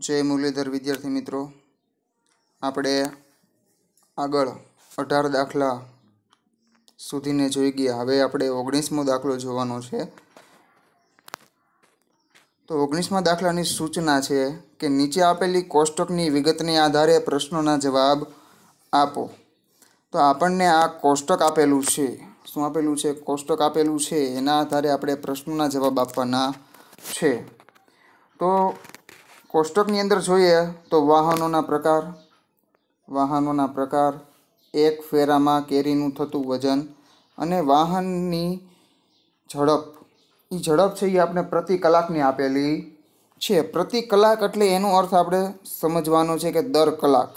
જય મુરલીધર વિદ્યાર્થી મિત્રો આપણે આગળ અઢાર દાખલા સુધીને જોઈ ગયા હવે આપણે ઓગણીસમો દાખલો જોવાનો છે તો ઓગણીસમાં દાખલાની સૂચના છે કે નીચે આપેલી કોષ્ટકની વિગતને આધારે પ્રશ્નોના જવાબ આપો તો આપણને આ કોષ્ટક આપેલું છે શું આપેલું છે કોષ્ટક આપેલું છે એના આધારે આપણે પ્રશ્નોના જવાબ આપવાના છે તો કોષ્ટકની અંદર જોઈએ તો વાહનોના પ્રકાર વાહનોના પ્રકાર એક ફેરામાં કેરીનું થતું વજન અને વાહનની ઝડપ એ ઝડપ છે એ આપણે પ્રતિ કલાકની આપેલી છે પ્રતિ કલાક એટલે એનો અર્થ આપણે સમજવાનો છે કે દર કલાક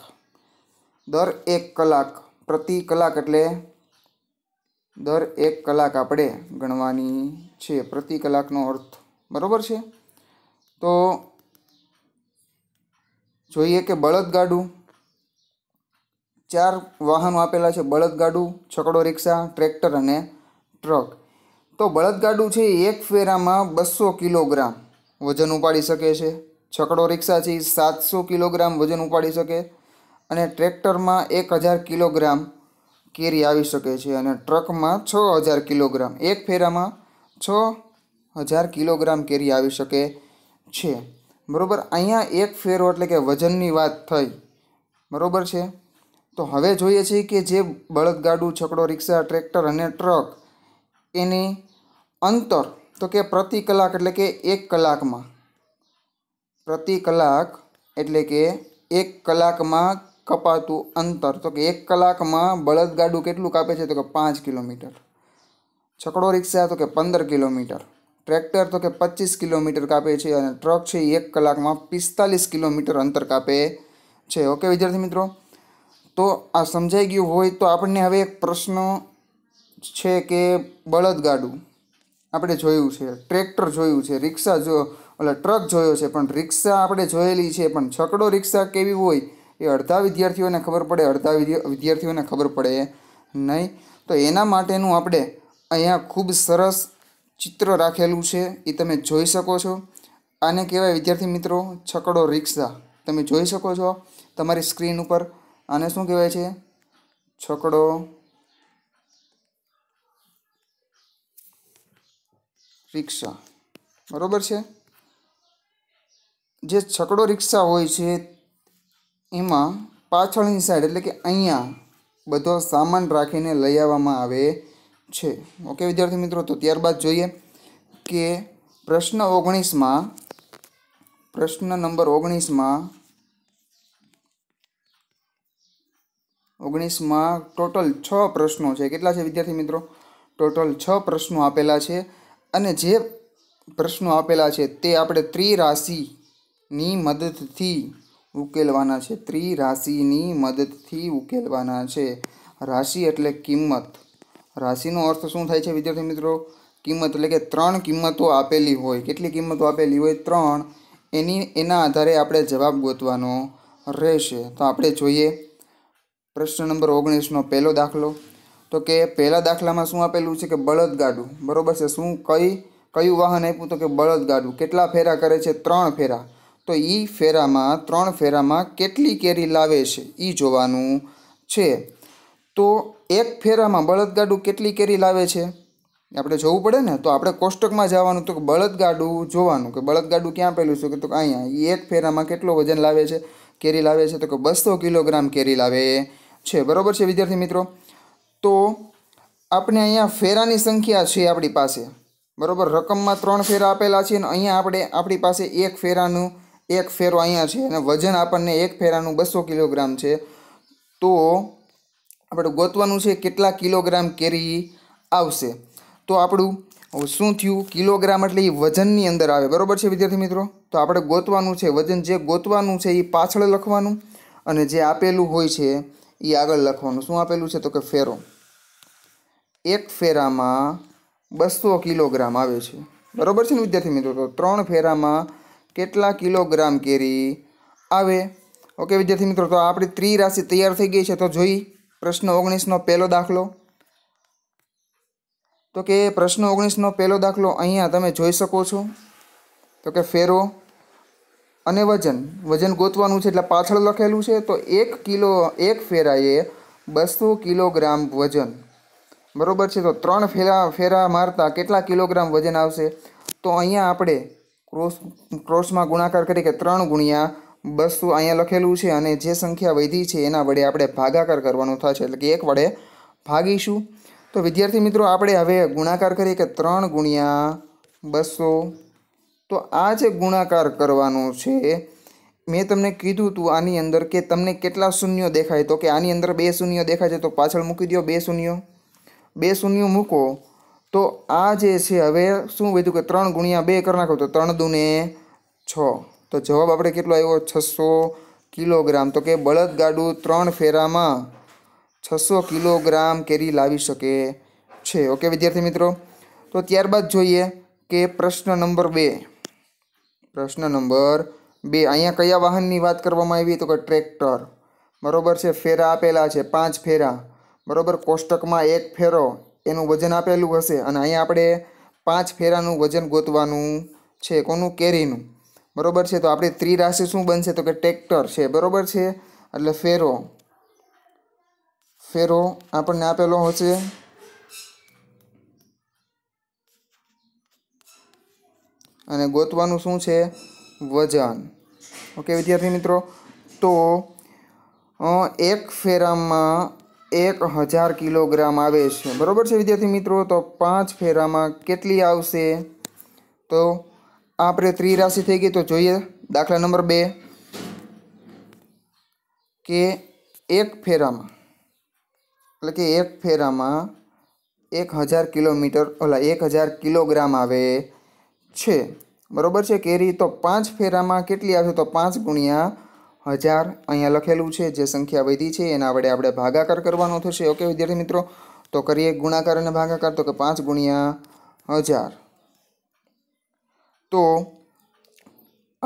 દર એક કલાક પ્રતિ કલાક એટલે દર એક કલાક આપણે ગણવાની છે પ્રતિ કલાકનો અર્થ બરાબર છે તો જોઈએ કે બળદગાડું ચાર વાહનો આપેલા છે બળદગાડું છકડો રિક્ષા ટ્રેક્ટર અને ટ્રક તો બળદગાડું છે એક ફેરામાં બસો કિલોગ્રામ વજન ઉપાડી શકે છે છકડો રિક્ષા છે સાતસો કિલોગ્રામ વજન ઉપાડી શકે અને ટ્રેક્ટરમાં એક હજાર કિલોગ્રામ કેરી આવી શકે છે અને ટ્રકમાં છ હજાર કિલોગ્રામ એક ફેરામાં છ હજાર કિલોગ્રામ કેરી આવી શકે છે બરાબર અહીંયા એક ફેરો એટલે કે વજનની વાત થઈ બરાબર છે તો હવે જોઈએ છીએ કે જે બળદગાડું છકડો રિક્ષા ટ્રેક્ટર અને ટ્રક એની અંતર તો કે પ્રતિ કલાક એટલે કે એક કલાકમાં પ્રતિ કલાક એટલે કે એક કલાકમાં કપાતું અંતર તો કે એક કલાકમાં બળદગાડું કેટલું કાપે છે તો કે પાંચ કિલોમીટર છકડો રિક્ષા તો કે પંદર કિલોમીટર ટ્રેક્ટર તો કે પચીસ કિલોમીટર કાપે છે અને ટ્રક છે એક કલાકમાં પિસ્તાલીસ કિલોમીટર અંતર કાપે છે ઓકે વિદ્યાર્થી મિત્રો તો આ સમજાઈ ગયું હોય તો આપણને હવે એક પ્રશ્ન છે કે બળદગાડું આપણે જોયું છે ટ્રેક્ટર જોયું છે રિક્ષા જો એટલે ટ્રક જોયો છે પણ રિક્ષા આપણે જોયેલી છે પણ છકડો રિક્ષા કેવી હોય એ અડધા વિદ્યાર્થીઓને ખબર પડે અડધા વિદ્યાર્થીઓને ખબર પડે નહીં તો એના માટેનું આપણે અહીંયા ખૂબ સરસ ચિત્ર રાખેલું છે એ તમે જોઈ શકો છો આને કહેવાય વિદ્યાર્થી મિત્રો છકડો રિક્ષા તમે જોઈ શકો છો તમારી સ્ક્રીન ઉપર આને શું કહેવાય છે છકડો રિક્ષા બરાબર છે જે છકડો રિક્ષા હોય છે એમાં પાછળની સાઈડ એટલે કે અહીંયા બધો સામાન રાખીને લઈ આવવામાં આવે છે ઓકે વિદ્યાર્થી મિત્રો તો ત્યારબાદ જોઈએ કે પ્રશ્ન ઓગણીસમાં પ્રશ્ન નંબર ઓગણીસમાં ઓગણીસમાં ટોટલ છ પ્રશ્નો છે કેટલા છે વિદ્યાર્થી મિત્રો ટોટલ છ પ્રશ્નો આપેલા છે અને જે પ્રશ્નો આપેલા છે તે આપણે ત્રિરાશિની મદદથી ઉકેલવાના છે ત્રિરાશિની મદદથી ઉકેલવાના છે રાશિ એટલે કિંમત રાશિનો અર્થ શું થાય છે વિદ્યાર્થી મિત્રો કિંમત એટલે કે ત્રણ કિંમતો આપેલી હોય કેટલી કિંમતો આપેલી હોય ત્રણ એની એના આધારે આપણે જવાબ ગોતવાનો રહેશે તો આપણે જોઈએ પ્રશ્ન નંબર ઓગણીસનો પહેલો દાખલો તો કે પહેલા દાખલામાં શું આપેલું છે કે બળદગાડું બરાબર છે શું કઈ કયું વાહન આપ્યું તો કે બળદગાડું કેટલા ફેરા કરે છે ત્રણ ફેરા તો એ ફેરામાં ત્રણ ફેરામાં કેટલી કેરી લાવે છે એ જોવાનું છે તો એક ફેરામાં બળદગાડું કેટલી કેરી લાવે છે આપણે જોવું પડે ને તો આપણે કોષ્ટકમાં જવાનું તો બળદગાડું જોવાનું કે બળદગાડું ક્યાં પેલું છે કે તો અહીંયા એક ફેરામાં કેટલો વજન લાવે છે કેરી લાવે છે તો કે બસો કિલોગ્રામ કેરી લાવે છે બરાબર છે વિદ્યાર્થી મિત્રો તો આપણે અહીંયા ફેરાની સંખ્યા છે આપણી પાસે બરાબર રકમમાં ત્રણ ફેરા આપેલા છે અને અહીંયા આપણે આપણી પાસે એક ફેરાનું એક ફેરો અહીંયા છે અને વજન આપણને એક ફેરાનું બસો કિલોગ્રામ છે તો આપણે ગોતવાનું છે કેટલા કિલોગ્રામ કેરી આવશે તો આપણું શું થયું કિલોગ્રામ એટલે એ વજનની અંદર આવે બરાબર છે વિદ્યાર્થી મિત્રો તો આપણે ગોતવાનું છે વજન જે ગોતવાનું છે એ પાછળ લખવાનું અને જે આપેલું હોય છે એ આગળ લખવાનું શું આપેલું છે તો કે ફેરો એક ફેરામાં બસો કિલોગ્રામ આવે છે બરાબર છે ને વિદ્યાર્થી મિત્રો તો ત્રણ ફેરામાં કેટલા કિલોગ્રામ કેરી આવે ઓકે વિદ્યાર્થી મિત્રો તો આપણી ત્રિ રાશિ તૈયાર થઈ ગઈ છે તો જોઈ પ્રશ્ન ઓગણીસનો પહેલો દાખલો તો કે પ્રશ્ન ઓગણીસનો પહેલો દાખલો અહીંયા તમે જોઈ શકો છો તો કે ફેરો અને વજન વજન ગોતવાનું છે એટલે પાછળ લખેલું છે તો એક કિલો એક ફેરાએ બસો કિલોગ્રામ વજન બરાબર છે તો ત્રણ ફેરા ફેરા મારતા કેટલા કિલોગ્રામ વજન આવશે તો અહીંયા આપણે ક્રોસ ક્રોસમાં ગુણાકાર કરી કે ત્રણ ગુણ્યા બસો અહીંયા લખેલું છે અને જે સંખ્યા વધી છે એના વડે આપણે ભાગાકાર કરવાનો થશે એટલે કે એક વડે ભાગીશું તો વિદ્યાર્થી મિત્રો આપણે હવે ગુણાકાર કરીએ કે ત્રણ ગુણ્યા બસો તો આ જે ગુણાકાર કરવાનો છે મેં તમને કીધું હતું આની અંદર કે તમને કેટલા શૂન્યો દેખાય તો કે આની અંદર બે શૂન્યો દેખાય છે તો પાછળ મૂકી દો બે શૂન્યો બે શૂન્યો મૂકો તો આ જે છે હવે શું વધ્યું કે ત્રણ ગુણ્યા બે કરી નાખો તો ત્રણ દુને છ તો જવાબ આપણે કેટલો આવ્યો છસો કિલોગ્રામ તો કે બળદગાડું ત્રણ ફેરામાં છસો કિલોગ્રામ કેરી લાવી શકે છે ઓકે વિદ્યાર્થી મિત્રો તો ત્યારબાદ જોઈએ કે પ્રશ્ન નંબર બે પ્રશ્ન નંબર બે અહીંયા કયા વાહનની વાત કરવામાં આવી તો કે ટ્રેક્ટર બરોબર છે ફેરા આપેલા છે પાંચ ફેરા બરોબર કોષ્ટકમાં એક ફેરો એનું વજન આપેલું હશે અને અહીંયા આપણે પાંચ ફેરાનું વજન ગોતવાનું છે કોનું કેરીનું બરોબર છે તો આપણી ત્રિરાશિ શું બનશે તો કે ટેક્ટર છે બરોબર છે એટલે ફેરો ફેરો આપણને આપેલો હશે અને ગોતવાનું શું છે વજન ઓકે વિદ્યાર્થી મિત્રો તો એક ફેરામાં એક હજાર કિલોગ્રામ આવે છે બરાબર છે વિદ્યાર્થી મિત્રો તો પાંચ ફેરામાં કેટલી આવશે તો આપણે ત્રિરાશિ થઈ ગઈ તો જોઈએ દાખલા નંબર બે કે એક ફેરામાં એટલે કે એક ફેરામાં એક હજાર કિલોમીટર ઓલા એક હજાર કિલોગ્રામ આવે છે બરોબર છે કેરી તો પાંચ ફેરામાં કેટલી આવશે તો પાંચ ગુણ્યા હજાર અહીંયા લખેલું છે જે સંખ્યા વધી છે એના વડે આપણે ભાગાકાર કરવાનો થશે ઓકે વિદ્યાર્થી મિત્રો તો કરીએ ગુણાકાર અને ભાગાકાર તો કે પાંચ ગુણ્યા હજાર તો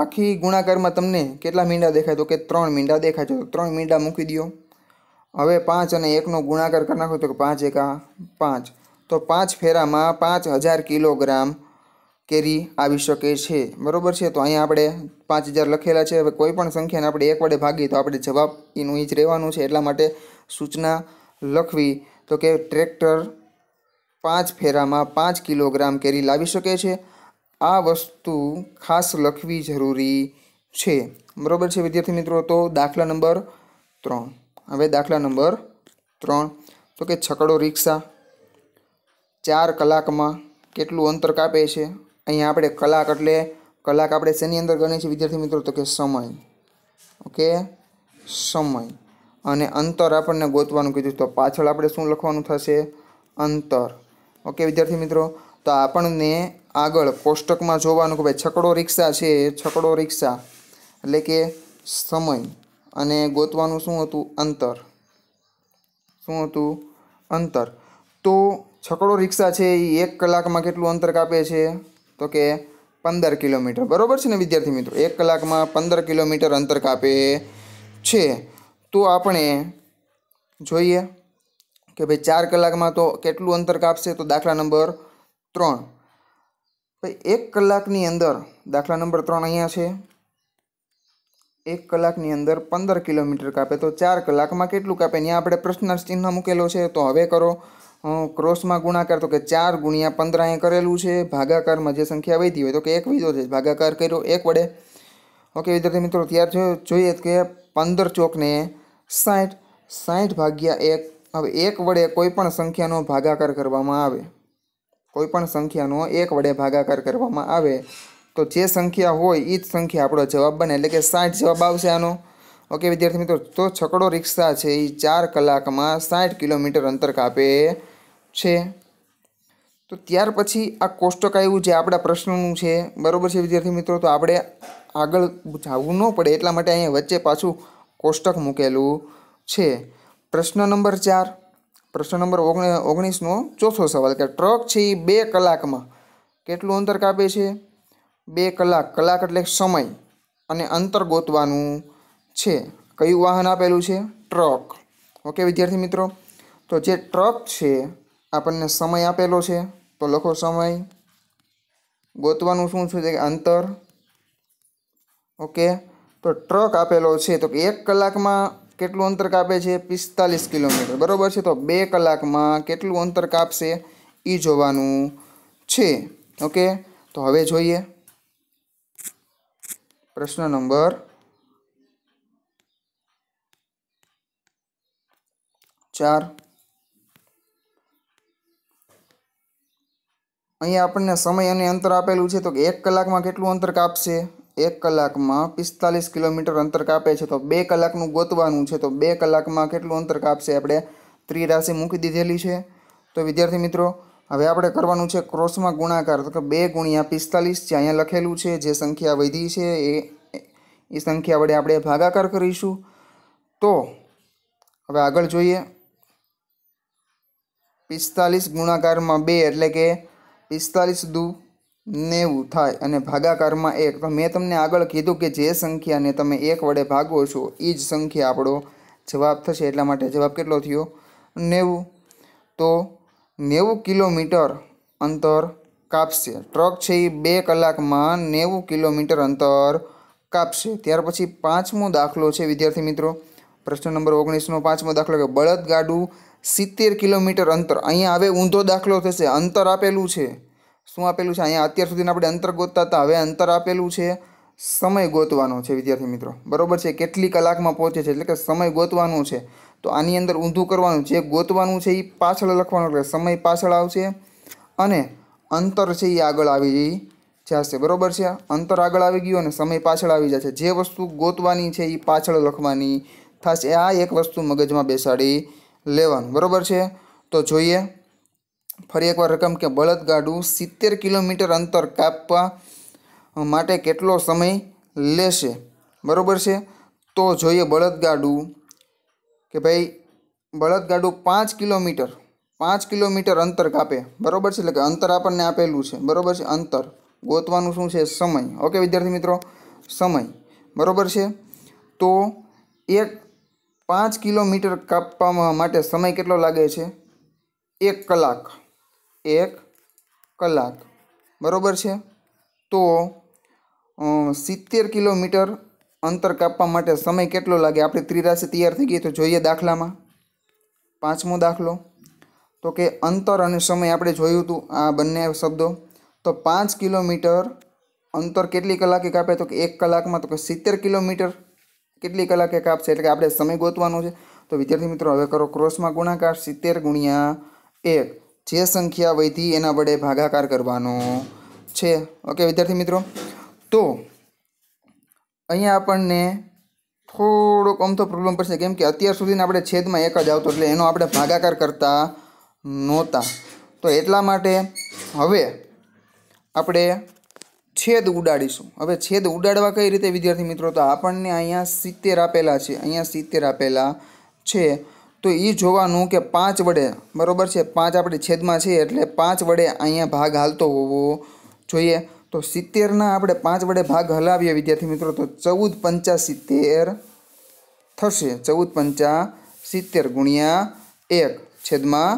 આખી ગુણાકારમાં તમને કેટલા મીંડા દેખાય તો કે ત્રણ મીંડા દેખાય છે તો ત્રણ મીંડા મૂકી દો હવે પાંચ અને એકનો ગુણાકાર કરી નાખો તો કે પાંચ એકા પાંચ તો પાંચ ફેરામાં પાંચ હજાર કિલોગ્રામ કેરી આવી શકે છે બરાબર છે તો અહીંયા આપણે પાંચ હજાર લખેલા છે હવે કોઈ પણ સંખ્યાને આપણે એક વડે ભાગીએ તો આપણે જવાબ એનું એ જ રહેવાનું છે એટલા માટે સૂચના લખવી તો કે ટ્રેક્ટર પાંચ ફેરામાં પાંચ કિલોગ્રામ કેરી લાવી શકે છે આ વસ્તુ ખાસ લખવી જરૂરી છે બરાબર છે વિદ્યાર્થી મિત્રો તો દાખલા નંબર ત્રણ હવે દાખલા નંબર ત્રણ તો કે છકડો રિક્ષા ચાર કલાકમાં કેટલું અંતર કાપે છે અહીંયા આપણે કલાક એટલે કલાક આપણે શેની અંદર ગણીએ છીએ વિદ્યાર્થી મિત્રો તો કે સમય ઓકે સમય અને અંતર આપણને ગોતવાનું કીધું તો પાછળ આપણે શું લખવાનું થશે અંતર ઓકે વિદ્યાર્થી મિત્રો તો આપણને આગળ કોષ્ટકમાં જોવાનું કે ભાઈ છકડો રિક્ષા છે છકડો રિક્ષા એટલે કે સમય અને ગોતવાનું શું હતું અંતર શું હતું અંતર તો છકડો રિક્ષા છે એ એક કલાકમાં કેટલું અંતર કાપે છે તો કે પંદર કિલોમીટર બરાબર છે ને વિદ્યાર્થી મિત્રો એક કલાકમાં પંદર કિલોમીટર અંતર કાપે છે તો આપણે જોઈએ કે ભાઈ ચાર કલાકમાં તો કેટલું અંતર કાપશે તો દાખલા નંબર ત્રણ ભાઈ એક કલાકની અંદર દાખલા નંબર ત્રણ અહીંયા છે એક કલાકની અંદર પંદર કિલોમીટર કાપે તો ચાર કલાકમાં કેટલું કાપે ત્યાં આપણે પ્રશ્નાર્થ ચિહ્ન મૂકેલો છે તો હવે કરો ક્રોસમાં ગુણાકાર તો કે ચાર ગુણ્યા પંદર અહીંયા કરેલું છે ભાગાકારમાં જે સંખ્યા વધી હોય તો કે એક વીધો છે ભાગાકાર કર્યો એક વડે ઓકે વિદ્યાર્થી મિત્રો ત્યાર જોઈએ કે પંદર ચોકને સાઠ સાઠ ભાગ્યા એક હવે એક વડે કોઈ પણ સંખ્યાનો ભાગાકાર કરવામાં આવે કોઈપણ સંખ્યાનો એક વડે ભાગાકાર કરવામાં આવે તો જે સંખ્યા હોય એ જ સંખ્યા આપણો જવાબ બને એટલે કે સાઠ જવાબ આવશે આનો ઓકે વિદ્યાર્થી મિત્રો તો છકડો રિક્ષા છે એ ચાર કલાકમાં સાઠ કિલોમીટર અંતર કાપે છે તો ત્યાર પછી આ કોષ્ટક આવ્યું જે આપણા પ્રશ્નનું છે બરાબર છે વિદ્યાર્થી મિત્રો તો આપણે આગળ જવું ન પડે એટલા માટે અહીંયા વચ્ચે પાછું કોષ્ટક મૂકેલું છે પ્રશ્ન નંબર ચાર પ્રશ્ન નંબર ઓગણ ઓગણીસનો ચોથો સવાલ કે ટ્રક છે એ બે કલાકમાં કેટલું અંતર કાપે છે બે કલાક કલાક એટલે સમય અને અંતર ગોતવાનું છે કયું વાહન આપેલું છે ટ્રક ઓકે વિદ્યાર્થી મિત્રો તો જે ટ્રક છે આપણને સમય આપેલો છે તો લખો સમય ગોતવાનું શું છે કે અંતર ઓકે તો ટ્રક આપેલો છે તો એક કલાકમાં કેટલું અંતર કાપે છે પિસ્તાલીસ કિલોમીટર બરાબર છે તો બે કલાકમાં કેટલું અંતર કાપશે એ જોવાનું છે ઓકે તો હવે જોઈએ પ્રશ્ન નંબર ચાર અહીંયા આપણને સમય અને અંતર આપેલું છે તો એક કલાકમાં કેટલું અંતર કાપશે એક કલાકમાં પિસ્તાલીસ કિલોમીટર અંતર કાપે છે તો બે કલાકનું ગોતવાનું છે તો બે કલાકમાં કેટલું અંતર કાપશે આપણે ત્રિરાશિ મૂકી દીધેલી છે તો વિદ્યાર્થી મિત્રો હવે આપણે કરવાનું છે ક્રોસમાં ગુણાકાર તો કે બે ગુણ્યા પિસ્તાલીસ જે અહીંયા લખેલું છે જે સંખ્યા વધી છે એ એ સંખ્યા વડે આપણે ભાગાકાર કરીશું તો હવે આગળ જોઈએ પિસ્તાલીસ ગુણાકારમાં બે એટલે કે પિસ્તાલીસ દુ નેવું થાય અને ભાગાકારમાં એક તો મેં તમને આગળ કીધું કે જે સંખ્યાને તમે એક વડે ભાગો છો એ જ સંખ્યા આપણો જવાબ થશે એટલા માટે જવાબ કેટલો થયો નેવું તો નેવું કિલોમીટર અંતર કાપશે ટ્રક છે એ બે કલાકમાં નેવું કિલોમીટર અંતર કાપશે ત્યાર પછી પાંચમો દાખલો છે વિદ્યાર્થી મિત્રો પ્રશ્ન નંબર ઓગણીસનો પાંચમો દાખલો કે બળદગાડું સિત્તેર કિલોમીટર અંતર અહીંયા હવે ઊંધો દાખલો થશે અંતર આપેલું છે શું આપેલું છે અહીંયા અત્યાર સુધીના આપણે અંતર ગોતતા હતા હવે અંતર આપેલું છે સમય ગોતવાનો છે વિદ્યાર્થી મિત્રો બરોબર છે કેટલી કલાકમાં પહોંચે છે એટલે કે સમય ગોતવાનો છે તો આની અંદર ઊંધું કરવાનું જે ગોતવાનું છે એ પાછળ લખવાનું એટલે સમય પાછળ આવશે અને અંતર છે એ આગળ આવી જશે બરોબર છે અંતર આગળ આવી ગયું અને સમય પાછળ આવી જશે જે વસ્તુ ગોતવાની છે એ પાછળ લખવાની થશે આ એક વસ્તુ મગજમાં બેસાડી લેવાનું બરોબર છે તો જોઈએ ફરી એકવાર રકમ કે બળદગાડું સિત્તેર કિલોમીટર અંતર કાપવા માટે કેટલો સમય લેશે બરાબર છે તો જોઈએ બળદગાડું કે ભાઈ બળદગાડું પાંચ કિલોમીટર પાંચ કિલોમીટર અંતર કાપે બરાબર છે એટલે કે અંતર આપણને આપેલું છે બરાબર છે અંતર ગોતવાનું શું છે સમય ઓકે વિદ્યાર્થી મિત્રો સમય બરાબર છે તો એક પાંચ કિલોમીટર કાપવામાં માટે સમય કેટલો લાગે છે એક કલાક એક કલાક બરાબર છે તો સિત્તેર કિલોમીટર અંતર કાપવા માટે સમય કેટલો લાગે આપણે ત્રિરાશી તૈયાર થઈ ગઈ તો જોઈએ દાખલામાં પાંચમો દાખલો તો કે અંતર અને સમય આપણે જોયું હતું આ બંને શબ્દો તો પાંચ કિલોમીટર અંતર કેટલી કલાકે કાપે તો કે એક કલાકમાં તો કે સિત્તેર કિલોમીટર કેટલી કલાકે કાપશે એટલે કે આપણે સમય ગોતવાનો છે તો વિદ્યાર્થી મિત્રો હવે કરો ક્રોસમાં ગુણાકાર સિત્તેર ગુણ્યા એક જે સંખ્યા વધી એના વડે ભાગાકાર કરવાનો છે ઓકે વિદ્યાર્થી મિત્રો તો અહીંયા આપણને થોડોક આમ તો પ્રોબ્લેમ પડશે કેમ કે અત્યાર સુધીને આપણે છેદમાં એક જ આવતો એટલે એનો આપણે ભાગાકાર કરતા નહોતા તો એટલા માટે હવે આપણે છેદ ઉડાડીશું હવે છેદ ઉડાડવા કઈ રીતે વિદ્યાર્થી મિત્રો તો આપણને અહીંયા સિત્તેર આપેલા છે અહીંયા સિત્તેર આપેલા છે તો એ જોવાનું કે પાંચ વડે બરાબર છે પાંચ આપણે છેદમાં છે એટલે પાંચ વડે અહીંયા ભાગ હાલતો હોવો જોઈએ તો સિત્તેરના આપણે પાંચ વડે ભાગ હલાવીએ વિદ્યાર્થી મિત્રો તો ચૌદ પંચા સિત્તેર થશે ચૌદ પંચા સિત્તેર ગુણ્યા એક છેદમાં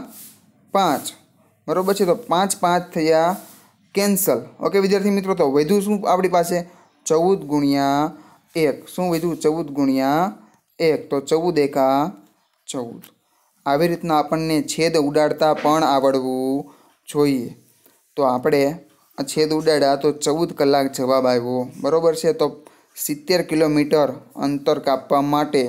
પાંચ બરાબર છે તો પાંચ પાંચ થયા કેન્સલ ઓકે વિદ્યાર્થી મિત્રો તો વધુ શું આપણી પાસે ચૌદ ગુણ્યા એક શું વધ્યું ચૌદ ગુણ્યા એક તો ચૌદ એકા ચૌદ આવી રીતના આપણને છેદ ઉડાડતા પણ આવડવું જોઈએ તો આપણે આ છેદ ઉડાડ્યા તો ચૌદ કલાક જવાબ આવ્યો બરાબર છે તો સિત્તેર કિલોમીટર અંતર કાપવા માટે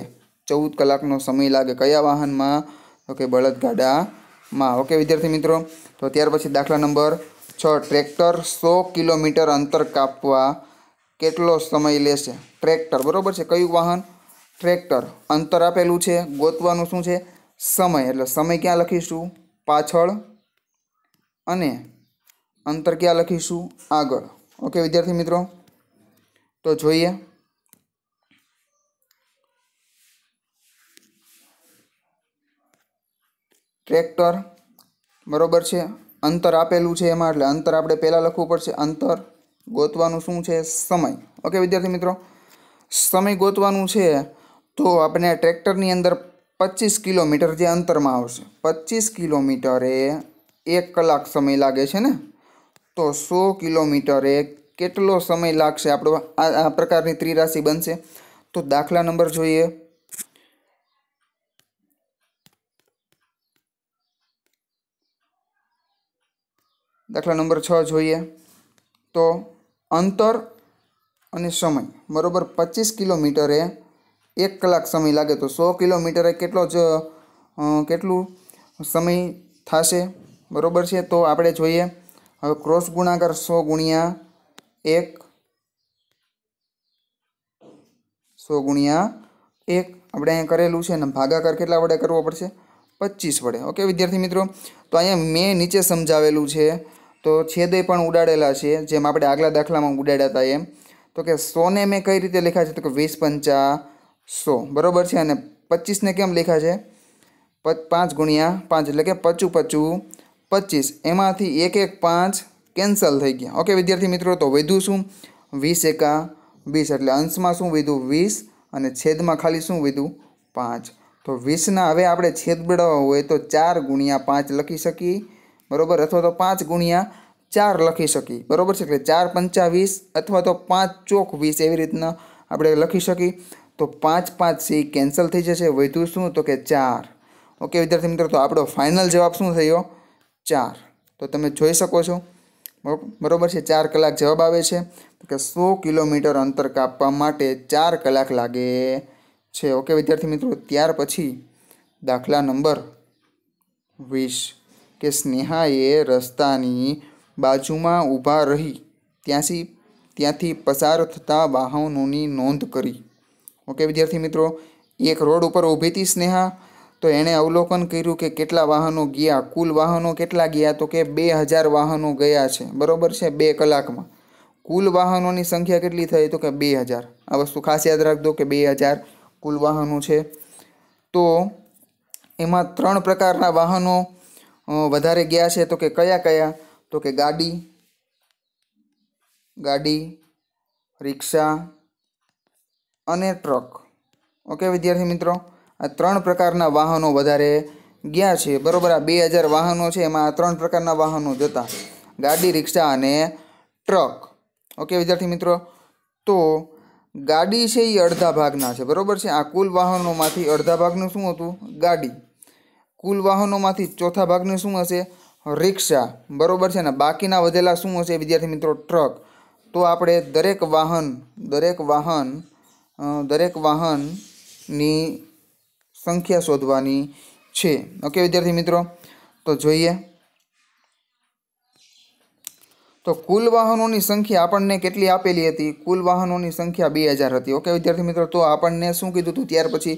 ચૌદ કલાકનો સમય લાગે કયા વાહનમાં તો કે બળદગાડામાં ઓકે વિદ્યાર્થી મિત્રો તો ત્યાર પછી દાખલા નંબર છ ટ્રેક્ટર સો કિલોમીટર અંતર કાપવા કેટલો સમય લેશે ટ્રેક્ટર બરાબર છે કયું વાહન ટ્રેક્ટર અંતર આપેલું છે ગોતવાનું શું છે સમય એટલે સમય ક્યાં લખીશું પાછળ અને અંતર ક્યાં લખીશું આગળ ઓકે વિદ્યાર્થી મિત્રો તો જોઈએ ટ્રેક્ટર બરોબર છે અંતર આપેલું છે એમાં એટલે અંતર આપણે પહેલાં લખવું પડશે અંતર ગોતવાનું શું છે સમય ઓકે વિદ્યાર્થી મિત્રો સમય ગોતવાનું છે તો આપણે ટ્રેક્ટરની અંદર પચીસ કિલોમીટર જે અંતરમાં આવશે પચીસ કિલોમીટરે એક કલાક સમય લાગે છે ને તો સો કિલોમીટરે કેટલો સમય લાગશે આપણો આ પ્રકારની ત્રિરાશિ બનશે તો દાખલા નંબર જોઈએ દાખલા નંબર છ જોઈએ તો અંતર અને સમય બરાબર પચીસ કિલોમીટરે એક કલાક સમય લાગે તો સો કિલોમીટરે કેટલો જ કેટલું સમય થશે બરાબર છે તો આપણે જોઈએ હવે ક્રોસ ગુણાકાર સો ગુણ્યા એક સો ગુણ્યા એક આપણે અહીંયા કરેલું છે અને ભાગાકાર કેટલા વડે કરવો પડશે પચીસ વડે ઓકે વિદ્યાર્થી મિત્રો તો અહીંયા મેં નીચે સમજાવેલું છે તો છેદે પણ ઉડાડેલા છે જેમ આપણે આગલા દાખલામાં ઉડાડ્યા હતા એમ તો કે સોને મેં કઈ રીતે લખ્યા છે તો કે વીસ પંચા સો બરાબર છે અને પચીસને કેમ લખ્યા છે પાંચ ગુણ્યા પાંચ એટલે કે પચું પચું પચીસ એમાંથી એક એક પાંચ કેન્સલ થઈ ગયા ઓકે વિદ્યાર્થી મિત્રો તો વધ્યું શું વીસ એકા વીસ એટલે અંશમાં શું વધ્યું વીસ અને છેદમાં ખાલી શું વધ્યું પાંચ તો વીસના હવે આપણે છેદ મેળવવા હોય તો ચાર ગુણ્યા પાંચ લખી શકીએ બરાબર અથવા તો પાંચ ગુણ્યા ચાર લખી શકીએ બરાબર છે એટલે ચાર પંચાવીસ અથવા તો પાંચ ચોક વીસ એવી રીતના આપણે લખી શકીએ તો પાંચ પાંચ સી કેન્સલ થઈ જશે વધ્યું શું તો કે ચાર ઓકે વિદ્યાર્થી મિત્રો તો આપણો ફાઇનલ જવાબ શું થયો ચાર તો તમે જોઈ શકો છો બરોબર છે ચાર કલાક જવાબ આવે છે તો કે સો કિલોમીટર અંતર કાપવા માટે ચાર કલાક લાગે છે ઓકે વિદ્યાર્થી મિત્રો ત્યાર પછી દાખલા નંબર વીસ કે સ્નેહાએ રસ્તાની બાજુમાં ઊભા રહી ત્યાંથી ત્યાંથી પસાર થતા વાહનોની નોંધ કરી ઓકે વિદ્યાર્થી મિત્રો એક રોડ ઉપર ઊભી હતી સ્નેહા તો એણે અવલોકન કર્યું કે કેટલા વાહનો ગયા કુલ વાહનો કેટલા ગયા તો કે બે હજાર વાહનો ગયા છે બરાબર છે બે કલાકમાં કુલ વાહનોની સંખ્યા કેટલી થઈ તો કે બે હજાર આ વસ્તુ ખાસ યાદ રાખજો કે બે હજાર કુલ વાહનો છે તો એમાં ત્રણ પ્રકારના વાહનો વધારે ગયા છે તો કે કયા કયા તો કે ગાડી ગાડી રિક્ષા અને ટ્રક ઓકે વિદ્યાર્થી મિત્રો આ ત્રણ પ્રકારના વાહનો વધારે ગયા છે બરાબર આ બે હજાર વાહનો છે એમાં આ ત્રણ પ્રકારના વાહનો જતા ગાડી રિક્ષા અને ટ્રક ઓકે વિદ્યાર્થી મિત્રો તો ગાડી છે એ અડધા ભાગના છે બરાબર છે આ કુલ વાહનોમાંથી અડધા ભાગનું શું હતું ગાડી કુલ વાહનોમાંથી ચોથા ભાગનું શું હશે રિક્ષા બરાબર છે ને બાકીના વધેલા શું હશે વિદ્યાર્થી મિત્રો ટ્રક તો આપણે દરેક વાહન દરેક વાહન દરેક વાહનની સંખ્યા શોધવાની છે ઓકે વિદ્યાર્થી મિત્રો તો જોઈએ તો કુલ વાહનોની સંખ્યા આપણને કેટલી આપેલી હતી કુલ વાહનોની સંખ્યા બે હજાર હતી ઓકે વિદ્યાર્થી મિત્રો તો આપણને શું કીધું હતું ત્યાર પછી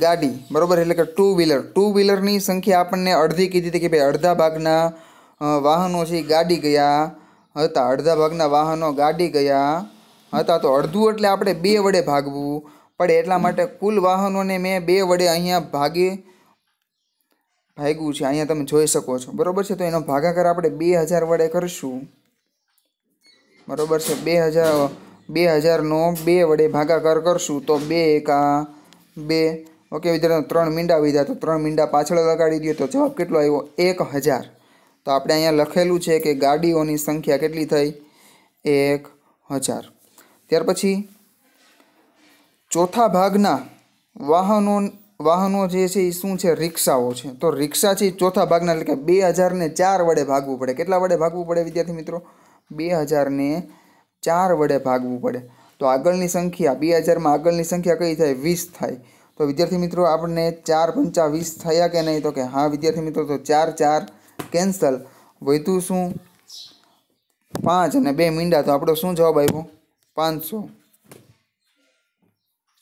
ગાડી બરાબર એટલે કે ટુ વ્હીલર ટુ વ્હીલરની સંખ્યા આપણને અડધી કીધી હતી કે ભાઈ અડધા ભાગના વાહનો છે ગાડી ગયા હતા અડધા ભાગના વાહનો ગાડી ગયા હતા તો અડધું એટલે આપણે બે વડે ભાગવું પડે એટલા માટે કુલ વાહનોને મેં બે વડે અહીંયા ભાગી ભાગ્યું છે અહીંયા તમે જોઈ શકો છો બરાબર છે તો એનો ભાગાકાર આપણે બે હજાર વડે કરીશું બરાબર છે બે હજાર બે હજારનો બે વડે ભાગાકાર કરશું તો બે એકા બે ઓકે વિદ્યાર્થી ત્રણ મીંડા વીધા તો ત્રણ મીંડા પાછળ લગાડી દઈએ તો જવાબ કેટલો આવ્યો એક હજાર તો આપણે અહીંયા લખેલું છે કે ગાડીઓની સંખ્યા કેટલી થઈ એક હજાર ત્યાર પછી ચોથા ભાગના વાહનો વાહનો જે છે એ શું છે રિક્ષાઓ છે તો રિક્ષા છે ચોથા ભાગના એટલે કે બે હજારને ચાર વડે ભાગવું પડે કેટલા વડે ભાગવું પડે વિદ્યાર્થી મિત્રો બે હજારને ચાર વડે ભાગવું પડે તો આગળની સંખ્યા બે હજારમાં આગળની સંખ્યા કઈ થાય વીસ થાય તો વિદ્યાર્થી મિત્રો આપણને ચાર પંચા વીસ થયા કે નહીં તો કે હા વિદ્યાર્થી મિત્રો તો ચાર ચાર કેન્સલ વધુ શું પાંચ અને બે મીંડા તો આપણો શું જવાબ આવ્યો પાંચસો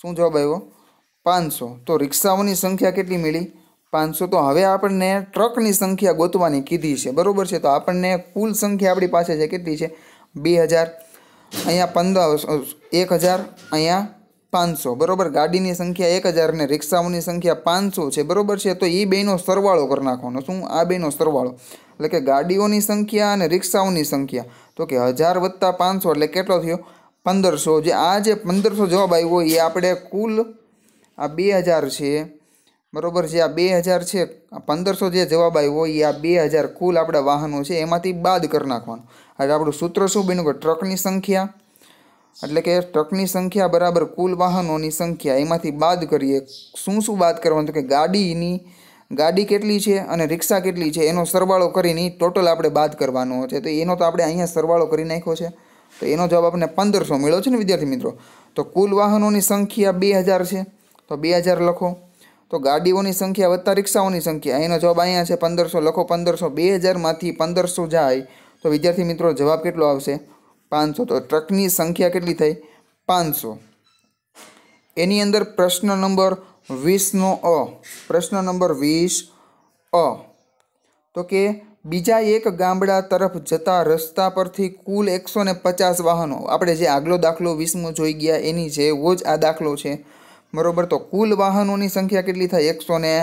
શું જવાબ આવ્યો પાંચસો તો રિક્ષાઓની સંખ્યા કેટલી મળી પાંચસો તો હવે આપણને ટ્રકની સંખ્યા ગોતવાની કીધી છે બરાબર છે તો આપણને કુલ સંખ્યા આપણી પાસે છે કેટલી છે બે હજાર અહીંયા પંદર એક હજાર અહીંયા પાંચસો બરાબર ગાડીની સંખ્યા એક હજાર ને રિક્ષાઓની સંખ્યા પાંચસો છે બરાબર છે તો એ બેનો સરવાળો કરી નાખવાનો શું આ બેનો સરવાળો એટલે કે ગાડીઓની સંખ્યા અને રિક્ષાઓની સંખ્યા તો કે હજાર વત્તા પાંચસો એટલે કેટલો થયો પંદરસો જે આ જે પંદરસો જવાબ આવ્યો એ આપણે કુલ આ બે હજાર છે બરાબર છે આ બે હજાર છે પંદરસો જે જવાબ આવ્યો એ આ બે હજાર કુલ આપણા વાહનો છે એમાંથી બાદ કરી નાખવાનું એટલે આપણું સૂત્ર શું બન્યું કે ટ્રકની સંખ્યા એટલે કે ટ્રકની સંખ્યા બરાબર કુલ વાહનોની સંખ્યા એમાંથી બાદ કરીએ શું શું બાદ કરવાનું તો કે ગાડીની ગાડી કેટલી છે અને રિક્ષા કેટલી છે એનો સરવાળો કરીને ટોટલ આપણે બાદ કરવાનો છે તો એનો તો આપણે અહીંયા સરવાળો કરી નાખ્યો છે તો એનો જવાબ આપણને પંદરસો મળ્યો છે ને વિદ્યાર્થી મિત્રો તો કુલ વાહનોની સંખ્યા બે હજાર છે તો બે હજાર લખો તો ગાડીઓની સંખ્યા વત્તા રિક્ષાઓની સંખ્યા એનો જવાબ અહીંયા છે પંદરસો લખો પંદરસો બે હજારમાંથી પંદરસો જાય તો વિદ્યાર્થી મિત્રો જવાબ કેટલો આવશે પાંચસો તો ટ્રકની સંખ્યા કેટલી થઈ પાંચસો એની અંદર પ્રશ્ન નંબર વીસનો અ પ્રશ્ન નંબર વીસ અ તો કે બીજા એક ગામડા તરફ જતા રસ્તા પરથી કુલ એકસો ને પચાસ વાહનો આપણે જે આગલો દાખલો વીસમો જોઈ ગયા એની જેવો જ આ દાખલો છે બરોબર તો કુલ વાહનોની સંખ્યા કેટલી થાય એકસો ને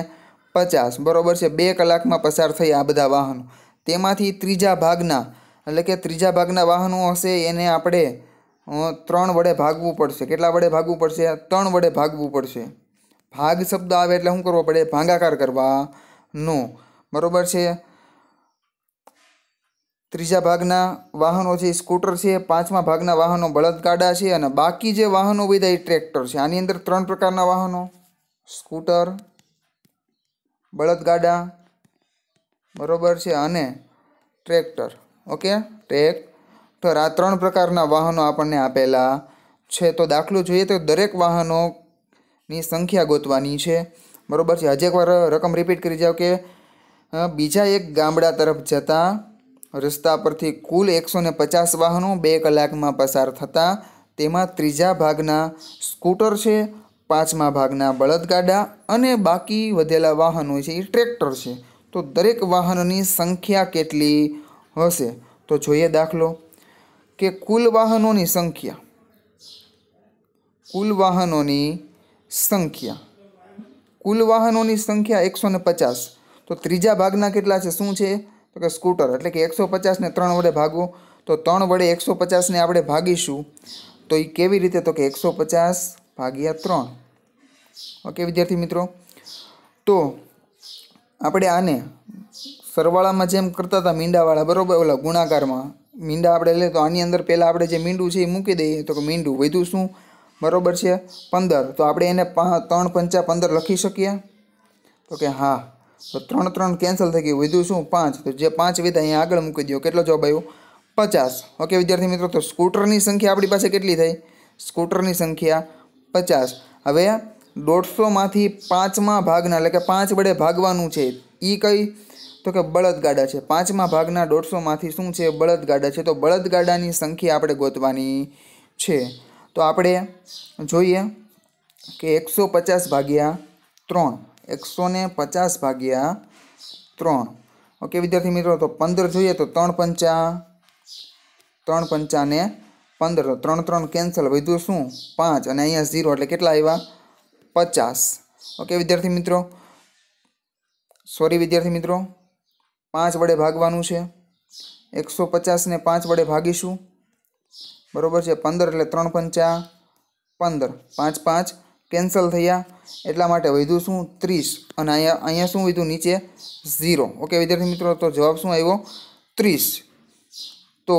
પચાસ બરાબર છે બે કલાકમાં પસાર થઈ આ બધા વાહનો તેમાંથી ત્રીજા ભાગના એટલે કે ત્રીજા ભાગના વાહનો હશે એને આપણે ત્રણ વડે ભાગવું પડશે કેટલા વડે ભાગવું પડશે ત્રણ વડે ભાગવું પડશે ભાગ શબ્દ આવે એટલે શું કરવો પડે ભાંગાકાર કરવાનો બરાબર છે ત્રીજા ભાગના વાહનો છે સ્કૂટર છે પાંચમા ભાગના વાહનો બળદગાડા છે અને બાકી જે વાહનો બધા એ ટ્રેક્ટર છે આની અંદર ત્રણ પ્રકારના વાહનો સ્કૂટર બળદગાડા બરોબર છે અને ટ્રેક્ટર ઓકે ટ્રેક્ટર આ ત્રણ પ્રકારના વાહનો આપણને આપેલા છે તો દાખલો જોઈએ તો દરેક વાહનોની સંખ્યા ગોતવાની છે બરોબર છે હજી એકવાર રકમ રિપીટ કરી જાઓ કે બીજા એક ગામડા તરફ જતાં રસ્તા પરથી કુલ એકસો ને પચાસ વાહનો બે કલાકમાં પસાર થતા તેમાં ત્રીજા ભાગના સ્કૂટર છે પાંચમા ભાગના બળદગાડા અને બાકી વધેલા વાહનો છે એ ટ્રેક્ટર છે તો દરેક વાહનોની સંખ્યા કેટલી હશે તો જોઈએ દાખલો કે કુલ વાહનોની સંખ્યા કુલ વાહનોની સંખ્યા કુલ વાહનોની સંખ્યા એકસો ને પચાસ તો ત્રીજા ભાગના કેટલા છે શું છે તો કે સ્કૂટર એટલે કે એકસો પચાસને ત્રણ વડે ભાગો તો ત્રણ વડે એકસો પચાસને આપણે ભાગીશું તો એ કેવી રીતે તો કે એકસો પચાસ ભાગ્યા ત્રણ ઓકે વિદ્યાર્થી મિત્રો તો આપણે આને સરવાળામાં જેમ કરતા હતા મીંડાવાળા બરાબર ઓલા ગુણાકારમાં મીંડા આપણે લઈએ તો આની અંદર પહેલાં આપણે જે મીંડું છે એ મૂકી દઈએ તો કે મીંડું વધ્યું શું બરાબર છે પંદર તો આપણે એને ત્રણ પંચા પંદર લખી શકીએ તો કે હા તો ત્રણ ત્રણ કેન્સલ થઈ ગયું વધ્યું શું પાંચ તો જે પાંચ વિધ અહીંયા આગળ મૂકી દો કેટલો જવાબ આવ્યો પચાસ ઓકે વિદ્યાર્થી મિત્રો તો સ્કૂટરની સંખ્યા આપણી પાસે કેટલી થઈ સ્કૂટરની સંખ્યા પચાસ હવે દોઢસોમાંથી પાંચમા ભાગના એટલે કે પાંચ વડે ભાગવાનું છે એ કઈ તો કે બળદગાડા છે પાંચમા ભાગના દોઢસોમાંથી શું છે બળદગાડા છે તો બળદગાડાની સંખ્યા આપણે ગોતવાની છે તો આપણે જોઈએ કે એકસો પચાસ ભાગ્યા ત્રણ એકસો પચાસ ભાગ્યા ત્રણ ઓકે વિદ્યાર્થી મિત્રો તો પંદર જોઈએ તો ત્રણ પંચા ત્રણ પંચા ને પંદર ત્રણ ત્રણ કેન્સલ વધ્યું શું પાંચ અને અહીંયા ઝીરો એટલે કેટલા આવ્યા પચાસ ઓકે વિદ્યાર્થી મિત્રો સોરી વિદ્યાર્થી મિત્રો પાંચ વડે ભાગવાનું છે એકસો પચાસને પાંચ વડે ભાગીશું બરાબર છે પંદર એટલે ત્રણ પંચા પંદર પાંચ પાંચ કેન્સલ થયા એટલા માટે વધ્યું શું ત્રીસ અને અહીંયા અહીંયા શું વધ્યું નીચે ઝીરો ઓકે વિદ્યાર્થી મિત્રો તો જવાબ શું આવ્યો ત્રીસ તો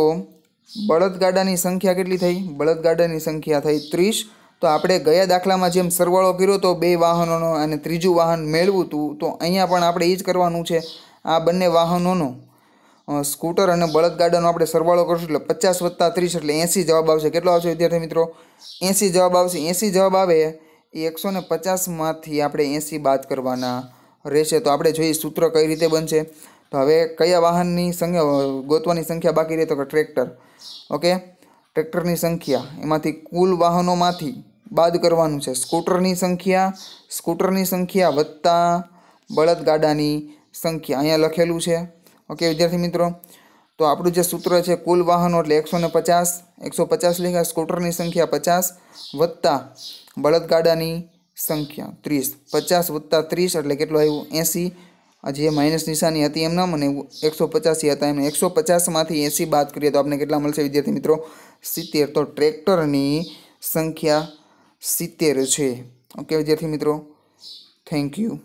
બળદગાડાની સંખ્યા કેટલી થઈ બળદગાડાની સંખ્યા થઈ ત્રીસ તો આપણે ગયા દાખલામાં જેમ સરવાળો કર્યો તો બે વાહનોનો અને ત્રીજું વાહન મેળવું હતું તો અહીંયા પણ આપણે એ જ કરવાનું છે આ બંને વાહનોનો સ્કૂટર અને બળદગાડાનો આપણે સરવાળો કરીશું એટલે પચાસ વત્તા ત્રીસ એટલે એંસી જવાબ આવશે કેટલો આવશે વિદ્યાર્થી મિત્રો એંસી જવાબ આવશે એંસી જવાબ આવે એ એકસો ને પચાસમાંથી આપણે એંસી બાદ કરવાના રહેશે તો આપણે જોઈએ સૂત્ર કઈ રીતે બનશે તો હવે કયા વાહનની સંખ્યા ગોતવાની સંખ્યા બાકી રહે તો કે ટ્રેક્ટર ઓકે ટ્રેક્ટરની સંખ્યા એમાંથી કુલ વાહનોમાંથી બાદ કરવાનું છે સ્કૂટરની સંખ્યા સ્કૂટરની સંખ્યા વત્તા બળદગાડાની સંખ્યા અહીંયા લખેલું છે ઓકે વિદ્યાર્થી મિત્રો તો આપણું જે સૂત્ર છે કુલ વાહનો એટલે એકસો ને પચાસ એકસો પચાસ લખ્યા સ્કૂટરની સંખ્યા પચાસ વત્તા બળદગાડાની સંખ્યા ત્રીસ પચાસ વત્તા ત્રીસ એટલે કેટલું આવ્યું એંસી જે માઇનસ નિશાની હતી એમના મને એકસો પચાસી હતા એમને એકસો પચાસમાંથી એંસી બાદ કરીએ તો આપણે કેટલા મળશે વિદ્યાર્થી મિત્રો સિત્તેર તો ટ્રેક્ટરની સંખ્યા સિત્તેર છે ઓકે વિદ્યાર્થી મિત્રો થેન્ક યુ